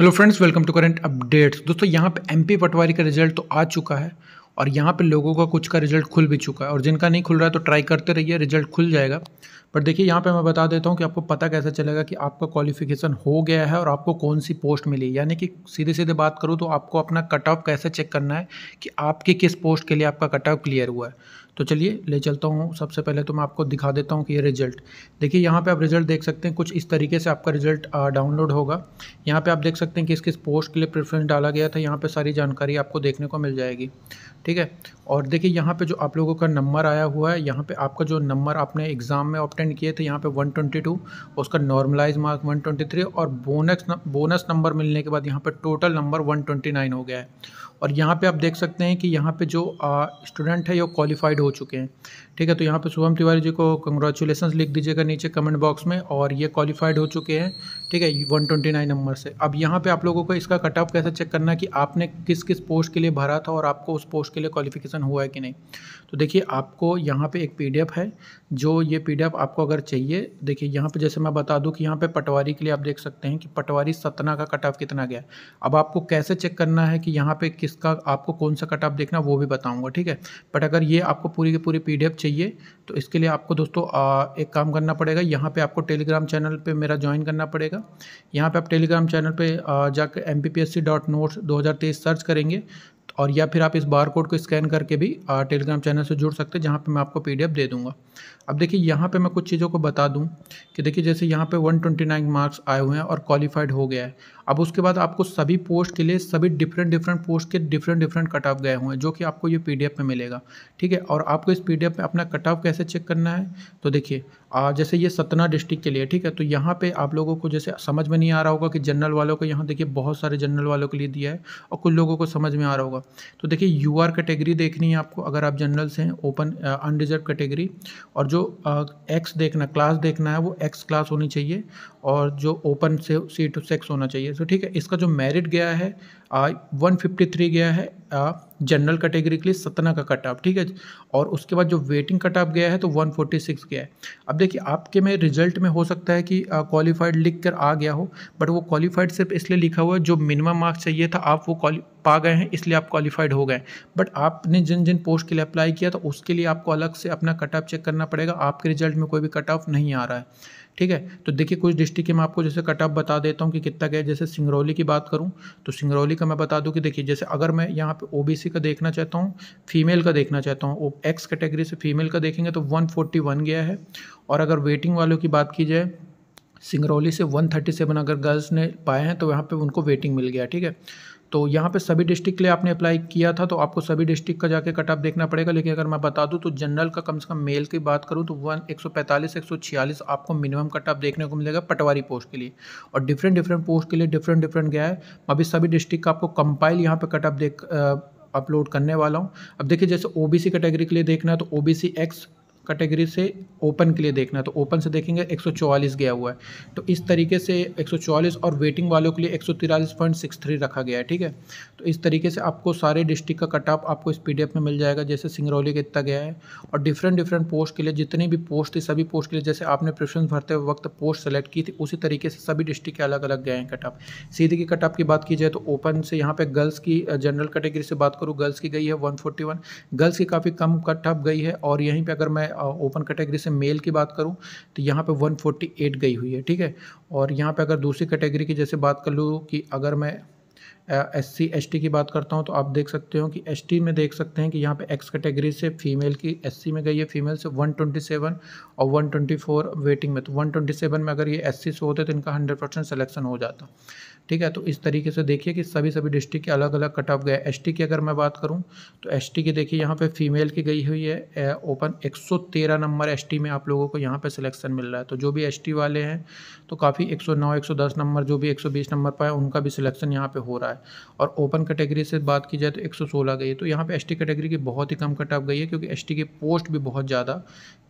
hello friends welcome to current updates दोस्तों यहाँ पे एमपी पटवारी का रिजल्ट तो आ चुका है और यहाँ पे लोगों का कुछ का रिजल्ट खुल भी चुका है और जिनका नहीं खुल रहा है तो ट्राई करते रहिए रिजल्ट खुल जाएगा बट देखिए यहाँ पे मैं बता देता हूँ कि आपको पता कैसे चलेगा कि आपका क्वालिफिकेशन हो गया है और आपको कौन सी पोस्ट मिली यानी कि सीधे सीधे बात करूँ तो आपको अपना कट ऑफ कैसे चेक करना है कि आपके किस पोस्ट के लिए आपका कट ऑफ क्लियर हुआ है तो चलिए ले चलता हूँ सबसे पहले तो मैं आपको दिखा देता हूँ कि ये रिजल्ट देखिए यहाँ पे आप रिजल्ट देख सकते हैं कुछ इस तरीके से आपका रिजल्ट डाउनलोड होगा यहाँ पे आप देख सकते हैं कि किस किस पोस्ट के लिए प्रेफरेंस डाला गया था यहाँ पे सारी जानकारी आपको देखने को मिल जाएगी ठीक है और देखिए यहाँ पे जो आप लोगों का नंबर आया हुआ है यहाँ पे आपका जो नंबर आपने एग्ज़ाम में ऑप्टेंड किए थे यहाँ पे 122 उसका नॉर्मलाइज मार्क 123 और बोनस न, बोनस नंबर मिलने के बाद यहाँ पे टोटल नंबर 129 हो गया है और यहाँ पे आप देख सकते हैं कि यहाँ पे जो स्टूडेंट है ये क्वालिफाइड हो चुके हैं ठीक है तो यहाँ पे शुभम तिवारी जी को कंग्रेचुलेसन लिख दीजिएगा नीचे कमेंट बॉक्स में और ये क्वालिफाइड हो चुके हैं ठीक है वन ट्वेंटी नाइन नंबर से अब यहाँ पे आप लोगों को इसका कट ऑफ कैसे चेक करना है कि आपने किस किस पोस्ट के लिए भरा था और आपको उस पोस्ट के लिए क्वालिफिकेशन ट्रांजेक्शन हुआ है कि नहीं तो देखिए आपको यहाँ पे एक पीडीएफ है जो ये पीडीएफ आपको अगर चाहिए देखिए यहाँ पे जैसे मैं बता दूँ कि यहाँ पे पटवारी के लिए आप देख सकते हैं कि पटवारी सतना का कट ऑफ कितना गया अब आपको कैसे चेक करना है कि यहाँ पे किसका आपको कौन सा कट ऑफ देखना वो भी बताऊँगा ठीक है बट अगर ये आपको पूरी की पूरी पी चाहिए तो इसके लिए आपको दोस्तों आ, एक काम करना पड़ेगा यहाँ पर आपको टेलीग्राम चैनल पर मेरा ज्वाइन करना पड़ेगा यहाँ पर आप टेलीग्राम चैनल पर जाकर एम पी सर्च करेंगे और या फिर आप इस बार कोड को स्कैन करके भी टेलीग्राम चैनल से जुड़ सकते हैं जहाँ पे मैं आपको पी दे दूँगा अब देखिए यहाँ पे मैं कुछ चीज़ों को बता दूँ कि देखिए जैसे यहाँ पे 129 मार्क्स आए हुए हैं और क्वालिफाइड हो गया है अब उसके बाद आपको सभी पोस्ट के लिए सभी डिफरेंट डिफरेंट पोस्ट के डिफरेंट डिफरेंट कट ऑफ गए हुए हैं जो कि आपको ये पी में मिलेगा ठीक है और आपको इस पी में अपना कट ऑफ कैसे चेक करना है तो देखिए जैसे ये सतना डिस्ट्रिक्ट के लिए ठीक है तो यहाँ पर आप लोगों को जैसे समझ में नहीं आ रहा होगा कि जनरल वालों को यहाँ देखिए बहुत सारे जनरल वालों के लिए दिया है और कुछ लोगों को समझ में आ रहा होगा तो देखिए यू आर कैटेगरी देखनी है आपको अगर आप जनरल से हैं ओपन अनडिजर्व कैटेगरी और जो एक्स uh, देखना क्लास देखना है वो एक्स क्लास होनी चाहिए और जो ओपन से सीट सेक्स होना चाहिए तो ठीक है इसका जो मेरिट गया है वन uh, गया है जनरल कैटेगरी के लिए सतना का कट ऑफ ठीक है और उसके बाद जो वेटिंग कट ऑफ गया है तो 146 गया है अब देखिए आपके में रिजल्ट में हो सकता है कि क्वालिफाइड लिख कर आ गया हो बट वो क्वालिफाइड सिर्फ इसलिए लिखा हुआ है जो मिनिमम मार्क्स चाहिए था आप वो पा गए हैं इसलिए आप क्वालिफाइड हो गए बट आपने जिन जिन पोस्ट के लिए अप्लाई किया तो उसके लिए आपको अलग से अपना कट ऑफ चेक करना पड़ेगा आपके रिजल्ट में कोई भी कट ऑफ नहीं आ रहा है ठीक है तो देखिए कुछ डिस्ट्रिक्ट में आपको जैसे कटअप बता देता हूँ कि कितना गया जैसे सिंगरौली की बात करूँ तो सिंगरौली का मैं बता दूँ कि देखिए जैसे अगर मैं यहाँ पे ओ का देखना चाहता हूँ फीमेल का देखना चाहता हूँ एक्स कैटेगरी से फीमेल का देखेंगे तो वन गया है और अगर वेटिंग वालों की बात की जाए सिंगरौली से 137 अगर गर्ल्स ने पाए हैं तो यहाँ पे उनको वेटिंग मिल गया ठीक है तो यहाँ पे सभी डिस्ट्रिक्ट के लिए आपने अप्लाई किया था तो आपको सभी डिस्ट्रिक्ट का जाके कटअप देखना पड़ेगा लेकिन अगर मैं बता दूँ तो जनरल का कम से कम मेल की बात करूँ तो वन एक सौ पैंतालीस एक सौ छियालीस आपको मिनिमम कटअप देखने को मिलेगा पटवारी पोस्ट के लिए और डिफरेंट डिफरेंट पोस्ट के लिए डिफरेंट डिफरेंट गया है अभी सभी डिस्ट्रिक्ट का आपको कंपाइल यहाँ पर कटअप देख अपलोड करने वाला हूँ अब देखिए जैसे ओ बी कैटेगरी के लिए देखना है तो ओ बी एक्स कैटेगरी से ओपन के लिए देखना है तो ओपन से देखेंगे 144 गया हुआ है तो इस तरीके से 144 और वेटिंग वालों के लिए एक रखा गया है ठीक है तो इस तरीके से आपको सारे डिस्ट्रिक्ट का कटअप आपको इस पी में मिल जाएगा जैसे सिंगरौली का इतना गया है और डिफरेंट डिफरेंट पोस्ट के लिए जितनी भी पोस्ट थी सभी पोस्ट के लिए जैसे आपने प्रेफरेंस भरते वक्त पोस्ट सेलेक्ट की थी उसी तरीके से सभी डिस्ट्रिक्ट के अलग अलग गए हैं कट सीधे की कटअप की बात की जाए तो ओपन से यहाँ पर गर्ल्स की जनरल कैटेगरी से बात करूँ गर्ल्स की गई है वन गर्ल्स की काफ़ी कम कट गई है और यहीं पर अगर मैं ओपन कैटेगरी से मेल की बात करूँ तो यहाँ पर वन गई हुई है ठीक है और यहाँ पर अगर दूसरी कैटेगरी की जैसे बात कर लूँ कि अगर मैं एस सी एस टी की बात करता हूँ तो आप देख सकते हो कि एस टी में देख सकते हैं कि यहाँ पे एक्स कैटेगरी से फीमेल की एस सी में गई है फीमेल से 127 और 124 वेटिंग में तो 127 में अगर ये एस सी से होते तो इनका 100 परसेंट सलेक्शन हो जाता ठीक है तो इस तरीके से देखिए कि सभी सभी डिस्ट्रिक्ट के अलग अलग कट ऑफ गए एस की अगर मैं बात करूँ तो एस की देखिए यहाँ पे फीमेल की गई हुई है ओपन 113 नंबर एस में आप लोगों को यहाँ पे सिलेक्शन मिल रहा है तो जो भी एस वाले हैं तो काफ़ी 109 110 नंबर जो भी 120 नंबर पर है उनका भी सिलेक्शन यहाँ पर हो रहा है और ओपन कैटेगरी से बात की जाए तो एक गई है तो यहाँ पर एस कैटेगरी की बहुत ही कम कट ऑफ गई है क्योंकि एस की पोस्ट भी बहुत ज़्यादा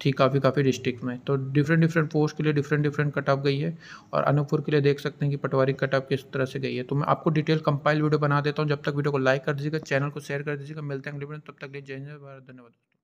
थी काफ़ी काफ़ी डिस्ट्रिक्ट में तो डिफरेंट डिफरेंट पोस्ट के लिए डिफरेंट डिफरेंट कट ऑफ गई है और अनूपपुर के लिए देख सकते हैं कि पटवारी कट ऑफ किस तरह से गई है तो मैं आपको डिटेल कंपाइल वीडियो बना देता हूँ जब तक वीडियो को लाइक कर दीजिएगा चैनल को शेयर कर दीजिएगा मिलते हैं अगले वीडियो तब तक लिए जय जय भारत धन्यवाद